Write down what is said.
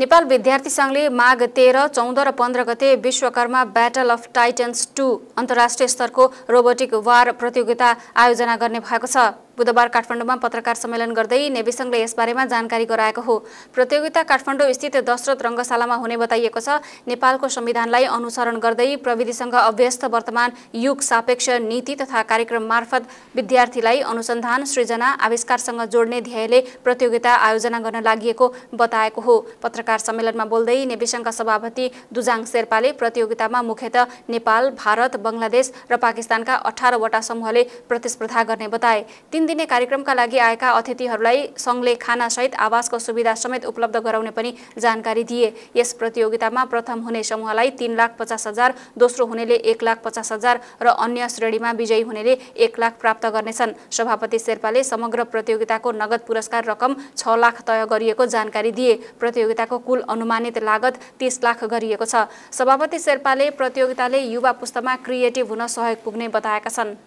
नेपाल विद्यार्थी सङ्घले माघ तेह्र चौध र पन्ध्र गते Vishwakarma battle of titans two अन्तर्राष्ट्रिय स्तरको रोबोटिक वार प्रतियोगिता आयोजना गर्ने भएको छ बुधबार काठमाडौँमा पत्रकार सम्मेलन गर्दै नेविसङ्घले यसबारेमा जानकारी गराएको हो प्रतियोगिता काठमाडौँ स्थित दशरथ रङ्गशालामा हुने बताइएको छ नेपालको संविधानलाई अनुसरण गर्दै प्रविधिसँग अभ्यस्त वर्तमान युग सापेक्ष नीति तथा कार्यक्रम मार्फत विद्यार्थीलाई अनुसन्धान सृजना आविष्कारसँग जोड्ने ध्येयले प्रतियोगिता आयोजना गर्न लागि बताएको हो पत्रकार सम्मेलनमा बोल्दै नेविसङ्घका सभापति दुजाङ शेर्पाले प्रतियोगितामा मुख्यत नेपाल भारत बङ्गलादेश र पाकिस्तानका अठारवटा समूहले प्रतिस्पर्धा गर्ने बताए तीन दिने कार्यक्रमका लागि आएका अतिथिहरूलाई सङ्घले खानासहित आवासको सुविधा समेत उपलब्ध गराउने पनि जानकारी दिए यस प्रतियोगितामा प्रथम हुने समूहलाई तीन लाख पचास हजार दोस्रो हुनेले एक लाख पचास हजार र अन्य श्रेणीमा विजयी हुनेले एक लाख प्राप्त गर्नेछन् सभापति शेर्पाले समग्र प्रतियोगिताको नगद पुरस्कार रकम छ लाख तय गरिएको जानकारी दिए प्रतियोगिताको कुल अनुमानित लागत तीस लाख गरिएको छ सभापति शेर्पाले प्रतियोगिताले युवा पुस्तामा क्रिएटिभ हुन सहयोग पुग्ने बताएका छन्